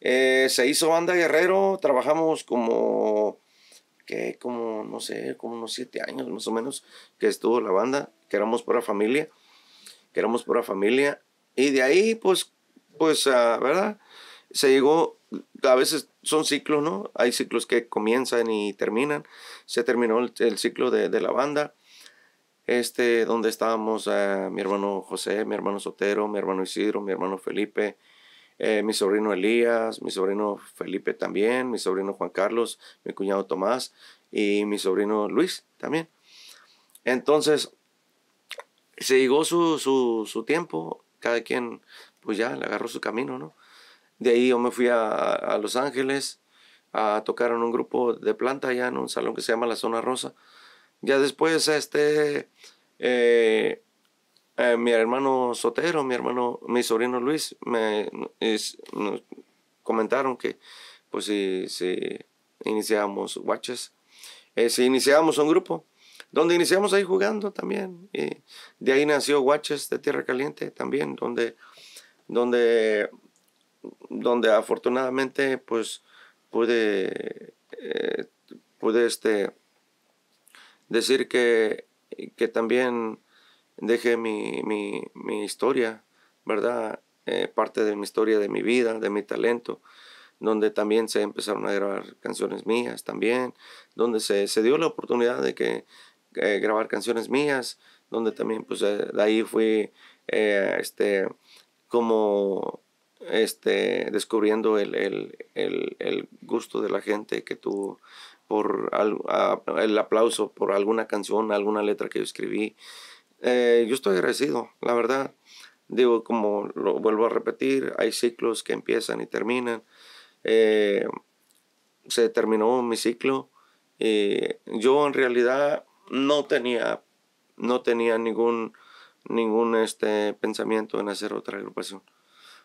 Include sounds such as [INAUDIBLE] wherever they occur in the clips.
Eh, se hizo banda Guerrero, trabajamos como, que como, no sé, como unos siete años más o menos que estuvo la banda, que éramos pura familia, que éramos pura familia. Y de ahí, pues, pues, ah, ¿verdad? Se llegó, a veces son ciclos, ¿no? Hay ciclos que comienzan y terminan. Se terminó el, ciclo de, la banda, este, donde estábamos ah, mi hermano José, mi hermano Sotero, mi hermano Isidro, mi hermano Felipe, eh, mi sobrino Elías, mi sobrino Felipe también, mi sobrino Juan Carlos, mi cuñado Tomás y mi sobrino Luis también. Entonces, se llegó su, su, tiempo, cada quien pues ya le agarró su camino, ¿no? De ahí yo me fui a, Los Ángeles a tocar en un grupo de planta allá en un salón que se llama La Zona Rosa. Ya después, este, eh, eh, mi hermano Sotero, mi hermano, mi sobrino Luis, me nos comentaron que pues si, si iniciamos Watches, eh, si iniciamos un grupo, donde iniciamos ahí jugando también. Y de ahí nació Watches de Tierra Caliente también, donde, donde, donde afortunadamente pues pude, eh, este, decir que, que también dejé mi, mi, historia, ¿verdad? Eh, parte de mi historia, de mi vida, de mi talento, donde también se empezaron a grabar canciones mías también, donde se, dio la oportunidad de que eh, grabar canciones mías, donde también pues eh, de ahí fui este, como este, descubriendo el, el, el, gusto de la gente que tuvo por el aplauso por alguna canción, alguna letra que yo escribí. Eh, yo estoy agradecido, la verdad. Digo, como lo vuelvo a repetir, hay ciclos que empiezan y terminan. Eh, se terminó mi ciclo. Y yo en realidad no tenía, no tenía ningún, ningún este, pensamiento en hacer otra agrupación.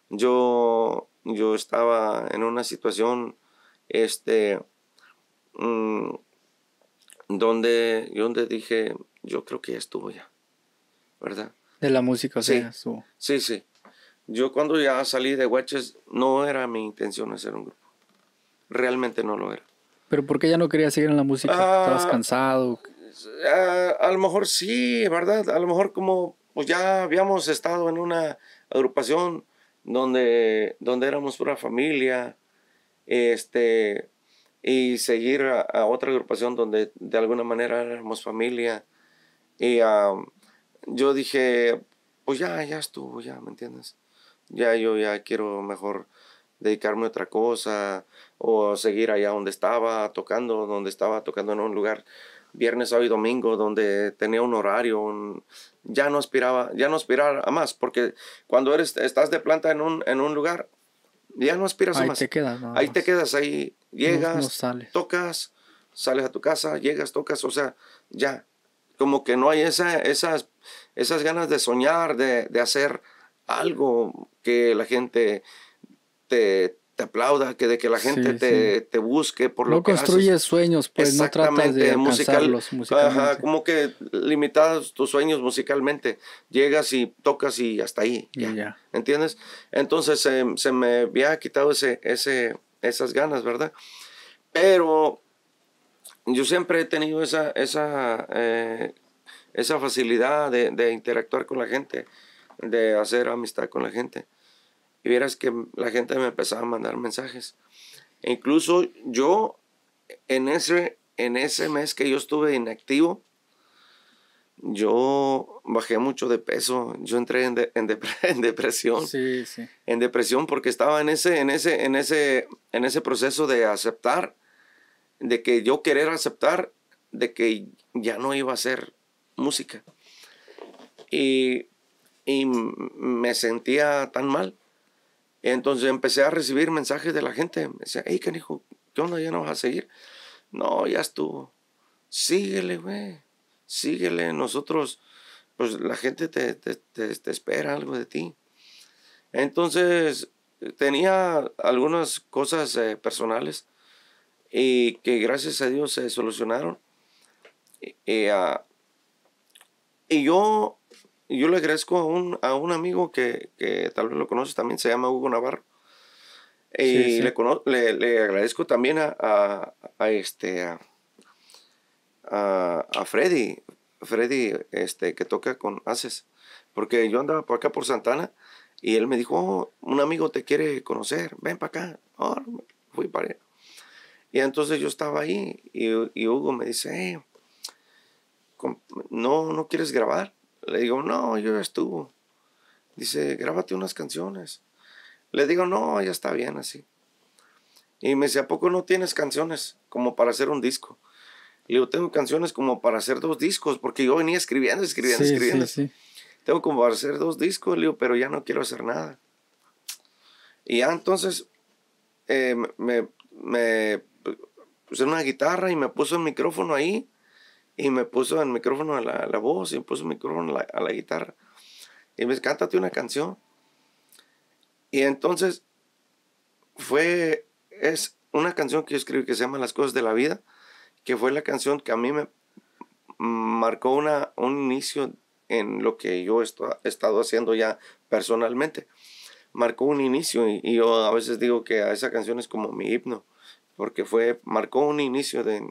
Yo, yo estaba en una situación este, mm, donde, donde dije, yo creo que ya estuvo ya. ¿verdad? De la música, sí. Sea, Sí, sí. Yo cuando ya salí de Huaches, no era mi intención hacer un grupo. Realmente no lo era. ¿Pero por qué ya no quería seguir en la música? Ah, ¿Estabas cansado? Ah, a lo mejor sí, ¿verdad? A lo mejor como pues ya habíamos estado en una agrupación donde, donde éramos una familia, este, y seguir a, otra agrupación donde de alguna manera éramos familia. Y yo dije, pues ya, ya estuvo, ya, ¿me entiendes? Ya yo ya quiero mejor dedicarme a otra cosa o seguir allá donde estaba tocando, donde estaba tocando en un lugar viernes, sábado y domingo, donde tenía un horario, ya no aspiraba, ya no aspiraba a más, porque cuando eres, estás de planta en un, en un lugar, ya no aspiras a más. Te quedas, ahí te quedas, ahí llegas, tocas, sales a tu casa, llegas, tocas, o sea, ya, como que no hay esas, esas ganas de soñar, de, hacer algo que la gente te, te aplauda, que de que la gente te, busque por lo que construyes sueños, pues no tratas de alcanzarlos como que limitas tus sueños musicalmente. Llegas y tocas y hasta ahí. Ya, ¿Entiendes? Entonces se me había quitado ese, ese, esas ganas, ¿verdad? Pero yo siempre he tenido esa, esa, eh, esa facilidad de, interactuar con la gente, de hacer amistad con la gente. Y vieras que la gente me empezaba a mandar mensajes. E incluso yo, en ese, en ese mes que yo estuve inactivo, yo bajé mucho de peso, yo entré en, [LAUGHS] depresión. Sí, sí. En depresión porque estaba en ese, en ese, en ese, en ese proceso de aceptar de que yo querer aceptar de que ya no iba a hacer música. Y, me sentía tan mal. Entonces empecé a recibir mensajes de la gente. Me decía, hey, canijo, ¿qué onda? ¿Ya no vas a seguir? No, ya estuvo. Síguele, güey. Síguele. Nosotros, pues la gente te, espera algo de ti. Entonces, tenía algunas cosas eh, personales y que gracias a Dios se solucionaron. Eh, eh, ah, y yo, yo le agradezco a un, a un amigo que, que tal vez lo conoces también, se llama Hugo Navarro. y Le, le, le, agradezco también a, a, a este a, a, Freddy, Freddy este, que toca con Aces. porque yo andaba por acá por Santana y él me dijo, oh, un amigo te quiere conocer, ven para acá. fui para allá. Y entonces yo estaba ahí y, Hugo me dice, eh, no, no quieres grabar. Le digo, no, yo ya estuvo. Dice, grábate unas canciones. Le digo, no, ya está bien así. Y me dice, ¿a poco no tienes canciones como para hacer un disco? Le digo, tengo canciones como para hacer dos discos, porque yo venía escribiendo, escribiendo, escribiendo. Sí, Tengo como para hacer dos discos, le digo, pero ya no quiero hacer nada. Y ya entonces eh, me puse una guitarra y me puso el micrófono ahí y me puso el micrófono a la, voz y me puso el micrófono a la, guitarra. Y me dice, cántate una canción. Y entonces fue, es una canción que yo escribí que se llama Las cosas de la vida, que fue la canción que a mí me marcó una, un inicio en lo que yo he estado haciendo ya personalmente. Marcó un inicio y, yo a veces digo que a esa canción es como mi himno porque fue, marcó un inicio en,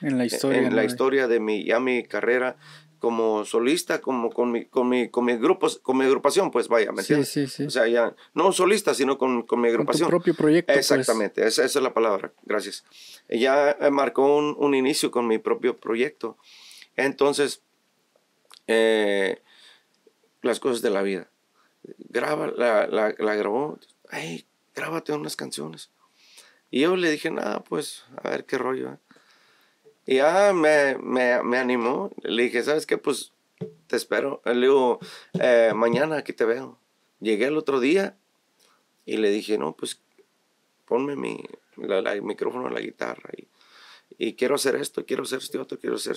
la, historia, de mi, ya mi carrera como solista, como con mi, con con grupo, con mi agrupación, pues vaya, O sea, ya, no solista, sino con, mi agrupación. Con propio proyecto. Pues. Exactamente, esa, es la palabra, gracias. Ya eh, marcó un, inicio con mi propio proyecto. Entonces, eh, las cosas de la vida. Graba, la, la, grabó, ay grábate unas canciones. Y yo le dije, nada, pues, a ver qué rollo. ¿eh?". Y ya me, me, animó. Le dije, ¿sabes qué? Pues te espero. Eh, le digo, eh, mañana aquí te veo. Llegué el otro día y le dije, no, pues ponme mi, el micrófono a la guitarra. Y, y quiero hacer esto, quiero hacer esto otro, quiero hacer